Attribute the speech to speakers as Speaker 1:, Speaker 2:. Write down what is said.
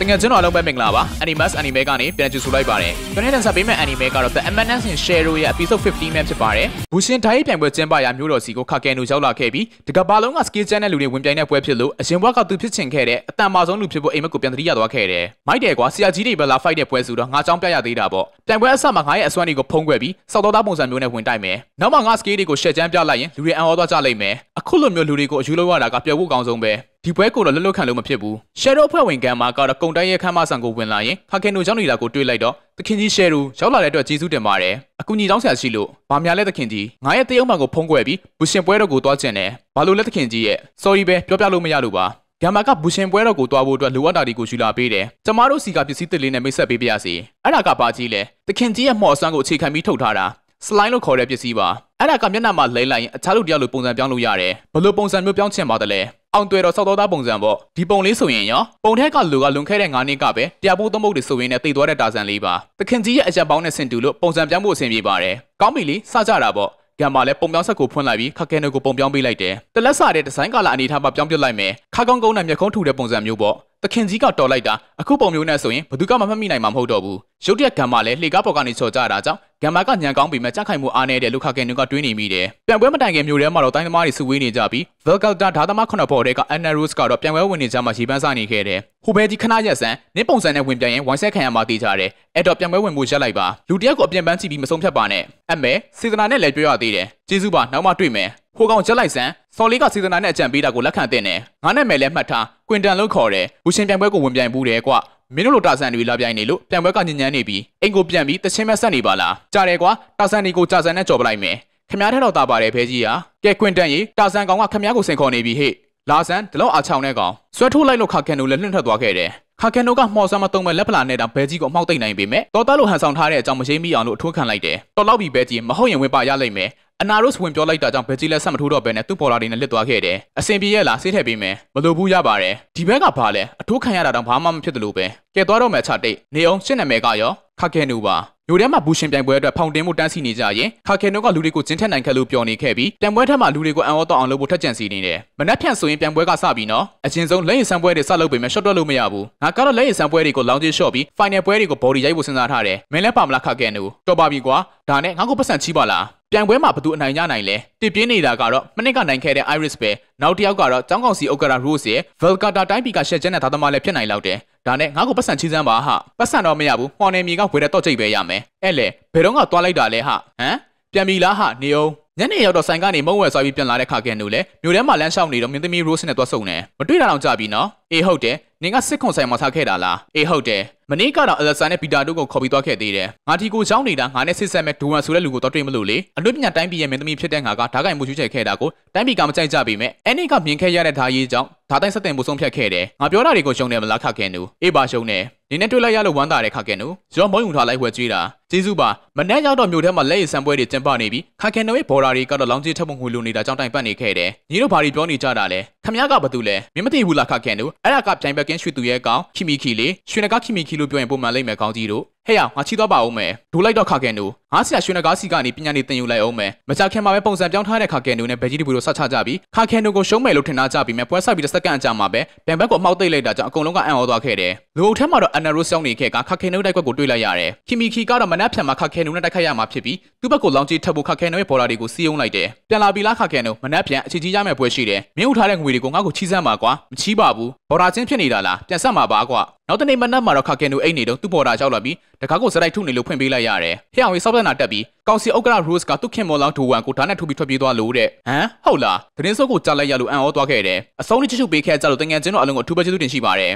Speaker 1: တကယ်ကျွန်တော်အလုံးပဲမင်္ဂလာပါ Animus Anime ကနေပြန်ကြည့်ဆိုလိုက်ပါတယ်ကျွန်တော်တင်ဆက်ပေးမယ့် Anime ကတော့ The Eminence in Shadow ရဲ့ Episode 15ပဲဖြစ်ပါတယ်ဘူရှင်ဓာတ်ရိုက်ပြိုင်ပွဲကျင်းပရာမျိုးတော်စီကိုခါကဲနူရောက်လာခဲ့ပြီးတကဘာလုံးက skill ချမ်းတဲ့လူတွေဝင်ပြိုင်တဲ့ပွဲဖြစ်လို့အရှင်ဘွားကသူဖြစ်ချင်ခဲ့တဲ့အတန်မာဆုံးလူဖြစ်ဖို့အိမ်မက်ကိုပြန်သတိရသွားခဲ့တယ်မိုက်တယ်ကွာဆရာကြီးတွေပဲလာ fight တဲ့ပွဲဆိုတော့ငါကြောင်းပြရသေးတာပေါ့ပြိုင်ပွဲအစမှာငါရဲ့အစွမ်းတွေကိုဖုံးကွယ်ပြီးစောက်တော်သားပုံစံမျိုးနဲ့ဝင်တိုက်မယ်နောက်မှငါ skill တွေကိုရှက်ချမ်းပြလိုက်ရင်လူတွေအံ့ဩသွားကြလိမ့်မယ်အခုလိုမျိုးလူတွေကိုအယူလို့ရတာကပျော်ဖို့ကောင်းဆုံးပဲဒီပွဲကိုတော့လွတ်လွတ်ခံလို့မဖြစ်ဘူးရှယ်ရိုအဖွဲ့ဝင်ကန်မှာကတော့ကုံတိုင်းရဲ့ခမ်းမဆန်ကိုဝင်လာရင်ခါကင်နိုကျောင်းလီလာကိုတွေ့လိုက်တော့သခင်ကြီးရှယ်ရိုရောက်လာတဲ့အတွက်ကျေးဇူးတင်ပါတယ်အကူညီတောင်းဆရာရှိလို့ဗာမြလဲသခင်ကြီးငါရဲ့တရုတ်မှန်ကိုဖုံးကွယ်ပြီးဘူရှင်ပွဲတော့ကိုသွားကျင်တယ်ဘာလို့လဲသခင်ကြီးရဲ့ sorry ပဲပြောပြလို့မရလို့ပါဂမ်မာကဘူရှင်ပွဲတော်ကိုတွားဖို့အတွက်လိုအပ်တာတွေကိုယူလာပေးတယ်။ကျမတို့စီကပစ္စည်းတစ်လေးနဲ့မိတ်ဆက်ပေးပါရစေ။အဲ့ဒါကပါကြီးလေ။သခင်ကြီးရဲ့မှော်အစွမ်းကိုအခြေခံပြီးထုတ်ထားတာ။ slide လို့ခေါ်တဲ့ပစ္စည်းပါ။အဲ့ဒါကမျက်နှာမှာလိမ့်လိုက်ရင်အခြားလူတယောက်လိုပုံစံပြောင်းလို့ရတယ်။ဘယ်လိုပုံစံမျိုးပြောင်းချင်ပါသလဲ။အောင်တွယ်တော်စောက်တော်သားပုံစံပေါ့ဒီပုံလေးဆိုရင်ရောပုံထက်ကလူကလွန်ခဲ့တဲ့9နှစ်ကပဲတရားပိုးသမုတ်တွေဆိုရင်းနဲ့တိတ်သွားတဲ့တာဆန်လေးပါသခင်ကြီးရဲ့အချက်ပေါင်းနဲ့ဆင်တူလို့ပုံစံပြောင်းဖို့အဆင်ပြေပါတယ်ကောင်းပြီလေစကြတာပေါ့ဂမ်မာလည်းပုံပြောင်းဆက်ကိုဖွင့်လိုက်ပြီးခက်ခဲနေကိုပုံပြောင်းပေးလိုက်တယ်တလက်စာတဲ့ဒီဇိုင်းကလာအနေထားမှာပြောင်းပြလိုက်မယ်ခါကောင်းကောင်းနဲ့မျက်ခုံးထူတဲ့ပုံစံမျိုးပေါ့သခင်ကြီးကတော်လိုက်တာအခုပုံမျိုးနဲ့ဆိုရင်ဘယ်သူကမှမှတ်မိနိုင်မှာမဟုတ်တော့ဘူးရုတ်တရက်ဂမ်မာလည်းလှေကားပေါ်ကနေဆော်ကြတာကြောင့်ဂမ်မာကညံကောင်းပြီးမှကြက်ခိုင်မှုအားနေတဲ့လူခခင်တွေကတွင်းနေမိတယ်။ပြန်ပွဲမတိုင်ခင်မြို့ထဲမှာတော့တိုင်းသမားတွေစုဝေးနေကြပြီး Velcalta ဓာသမားခုနှစ်ပေါ်တဲ့က Anna Rose ကတော့ပြန်ပွဲဝင်နေကြမှာရေပန်းစားနေခဲ့တယ်။ဟိုဘဲကြီးခဏရက်စံနင်းပုံစံနဲ့ဝင်ပြန်ရင်ဝိုင်းဆက်ခံရမှာတည်ကြတယ်။အဲ့တော့ပြန်ပွဲဝင်မှုရက်လိုက်ပါ။လူတယောက်ကိုအပြင်ပန်းချီပြီးမဆုံးဖြတ်ပါနဲ့။အမဲစေတနာနဲ့လည်းပြောရသေးတယ်။ကျေးဇူးပါနောက်မှတွေ့မယ်။ဟိုကောင်ရက်လိုက်စံစော်လေးကစေတနာနဲ့အကြံပေးတာကိုလက်ခံတဲ့နဲ့ငါနဲ့မယ်လည်းမှတ်ထားကွင်တန်လို့ခေါ်တယ်။ဘူရှင်ပြန်ပွဲကိုဝင်ပြန်ဘူးတယ်ကွ။မင်းတို့လိုတာဆန်တွေလာပြိုင်နေလို့ပြန်ပွဲကညဉ့်ညမ်းနေပြီးအိမ်ကိုပြန်ပြီးတချင်းမဲ့ဆက်နေပါလားကြားတယ်ကွာတာဆန်တွေကိုကြာဆန်နဲ့ကြော်ပလိုက်မယ်ခမ ्या ထက်တော့တာပါတယ်ဖဲကြီးဟာကဲကွင်တန်ရီတာဆန်ကောင်ကခမ ्या ကိုစင်ခေါ်နေပြီဟဲ့လာဆန်ဒလောက်အာချောင်းတဲ့ကောင်ဆွဲထုတ်လိုက်လို့ခါကန်တို့လည်းလွင့်ထွက်သွားခဲ့တယ်ခါကန်တို့ကမှော်ဆမ်းမတုံးမဲ့လက်ဖလာနဲ့တောင်ဘဲကြီးကိုအမှောက်သိမ့်နိုင်ပေမဲ့တော်သားလိုဟန်ဆောင်ထားတဲ့အကြောင်းမရှိမိအောင်လို့အထိုးခံလိုက်တယ်တော်လောက်ပြီဘဲကြီးမဟုတ်ရင်ဝင်ပါရလိမ့်မယ်အနာရို့စ်ဝင်ပြောလိုက်တာကြောင့်ဘယ်ကြီးလဲဆက်မထိုးတော့ဘဲနဲ့သူ့ပေါ်လာတွေနဲ့လစ်သွားခဲ့တယ်အစင်ပြေရဲ့လားဆေးထည့်ပေးမယ်မလိုဘူးရပါတယ်ဒီဘက်ကဘာလဲအထိုးခံရတာတောင်ဘာမှမဖြစ်တယ်လို့ပဲကဲသွားတော့မယ်ချတိတ်နေအောင်ရှင်းနာမည်ကရောခက်ခဲနူပါမြို့ထဲမှာဘူရှင်ပြိုင်ပွဲအတွက်ဖောင်တင်မှုတန်းစီနေကြရင်ခါခဲနိုကလူတွေကိုကျင်းထက်နိုင်ခဲ့လို့ပြောနေခဲ့ပြီးပြိုင်ပွဲထက်မှာလူတွေကိုအံ့ဩတော့အောင်လုပ်ဖို့ထက်ကြံစီနေတယ်။မနှက်ဖြန့်ဆိုရင်ပြိုင်ပွဲကစပြီးနော်။အရင်ဆုံးလက်ရင်ဆန်ပွဲတွေဆက်လုပ်ပေမဲ့ရှော့တွက်လို့မရဘူး။ငါကတော့လက်ရင်ဆန်ပွဲတွေကိုလောင်းချင်းရှော့ပြီး final ပွဲတွေကို body ရိုက်ဖို့စဉ်းစားထားတယ်။မင်းလည်းပါမလားခါခဲနို။တော်ပါပြီကွာ။ဒါနဲ့ငါ့ကိုပတ်စံချီးပါလား။ပြိုင်ပွဲမှာဘသူအနိုင်ရနိုင်လဲတစ်ပြင်းနေတာကတော့မနစ်ကနိုင်ခဲ့တဲ့ Iris ပဲနောက်တစ်ယောက်ကတော့ကျောင်းကောင်စီဥက္ကရာ Rose ရဲ့ Velcata တိုင်းပြည်ကရှက်ကျန်းတဲ့သားသမားလည်းဖြစ်နိုင်လောက်တယ်ဒါနဲ့ငါ့ကိုပတ်စံချီးစမ်းပါဟာပတ်စံတော့မရဘူးဟွန်နယ်မြေကဝေတဲ့တော့ကြိတ်ပဲရမယ်အဲ့လေဘယ်တော့ကသွားလိုက်တာလဲဟာဟမ်ပြန်ပြီလားဟာနေအောင်ညနေရောက်တော့ဆိုင်ကနေမုံဝယ်ဆွာပြီးပြန်လာတဲ့ခါကန်တို့လည်းမြို့ထဲမှာလမ်းလျှောက်နေတော့မင်းသမီးရိုးစ်နဲ့သွားဆုံတယ်မတွေ့တာတော့ကြပြီနော်အေးဟုတ်တယ်နင်ကစစ်ခုံဆိုင်မှာထားခဲ့တာလားအေးဟုတ်တယ်မနေ့ကတော့အလက်ဆန်နဲ့ပီတာတို့ကိုခေါ်ပြီးသွားခဲ့သေးတယ်ငါဒီကိုရောက်နေတာငါနဲ့ဆစ်ဆက်မဲ့ဒူဝမ်ဆိုတဲ့လူကိုတော့တွေ့မလို့လေအလွတ်ပညာတိုင်းပြည်ရဲ့မင်းသမီးဖြစ်တဲ့ငါကဓာတ်ကင်မှုချွေးချယ်ခဲ့တာကိုတိုင်းပြည်ကမကြိုက်ကြပေမဲ့အဲနေ့ကမြင်ခဲ့ရတဲ့ဓာရေးကြောင့်ဓာတ်တိုင်းဆက်တင်မှုဆုံးဖြတ်ခဲ့တယ်ငါပြောတာတွေကိုရှုံတယ်မလားခခင်နူအေးပါရှုံတယ်နေနဲ့တွေ့လိုက်ရလို့ဝမ်းသာတယ်ခခင်နူရောမုံယုံထားလိုက်ဝဲကြွေးတာကျေးဇူးပါမနေ့ရောက်တော့မြို့ထဲမှာလက်ရည်ဆံပွဲတွေကျင်းပနေပြီးခခင်နူရဲ့ဘော်ဒါတွေကတော့လောင်းကြီးထပ်မှုငွေလိုနေတာကြောင့်တိုင်ပတ်နေခဲ့တယ်ညီတို့ဘာတွေပြောနေကြတာလဲခမရကဘာတူလဲမင်းမသိဘူးလားခခင်နူအဲ့ဒါကပြိုင်ဘက်ကင်းရွှေသူရဲ့ကောင်ခီမီခီလေရွှေနကခီမီခီရှိလို့ပြောရင်ပုံမှန်လိမ့်မယ်ကောင်းကြီးတို့ဟဲ့ရငါချီသွားပါအောင်မယ်ဒိုးလိုက်တော့ခါကန်တို့ငါဆရာရွှေနဂါးစီကနေပညာနေသင်ယူလိုက်အောင်မယ်မကြခင်မှာပဲပုံစံပြောင်းထားတဲ့ခါကန်တို့နဲ့ဗဂျီတီဘူတို့ဆက်ချကြပြီးခါကန်တို့ကိုရှုံးမယ်လို့ထင်ထားကြပြီးမယ်ပွဲဆက်ပြီးတစ်စက္ကန့်အကြာမှာပဲဗန်ဘက်ကိုအမှောက်သိမ့်လိုက်တာကြောင့်အကုန်လုံးကအံ့ဩသွားခဲ့တယ်လူအုပ်ထဲမှာတော့အန်နာရိုးစောင်းနေခဲ့ကခါကန်တို့တိုက်ကွက်ကိုတွေ့လိုက်ရတယ်ခီမီခီကတော့မနက်ဖြန်မှာခါကန်တို့နဲ့တိုက်ခိုက်ရမှာဖြစ်ပြီးသူ့ဘက်ကိုလောင်ကြီးထပ်ဖို့ခါကန်တို့ရဲ့ဘော်လာတွေကိုစီးအောင်လိုက်တယ်ပြန်လာပြီလားခါကန်တို့မနက်ဖြန်အခြေကြီးရမယ်ပွဲရှိတယ်မင်းဥထားတဲ့ငွေတွေကိုငါ့ကိုချီးစမ်းပါကွာမချီးပါဘူးဘော်ဒါချင်းဖြစ်နေတာလားပြန်ဆက်မှာပါကွာနောက်တနေ့မနက်မှာတော့ခါကင်တို့အိတ်နေတော့သူ့ဘော်ဒါရောက်လာပြီးတကားကိုစတိုက်ထုနေလို့ဖွင့်ပေးလိုက်ရတယ်ဖျောင်းဝေးစောက်တဲ့နာတက်ပြီးကောင်စီဥက္ကရာ Rose ကသူ့ခင်မော်လောင်ဒူဝမ်ကိုဓာတ်နဲ့ထုပြီးထွက်ပြေးသွားလို့တဲ့ဟမ်ဟုတ်လားသတင်းစုပ်ကိုကြားလိုက်ရလို့အံ့ဩသွားခဲ့တယ်အဆုံးလေးချစ်ချူပေးခဲ့ကြလို့တငငချင်းတို့အလုံးကိုအထူးပဲကျေးဇူးတင်ရှိပါတယ်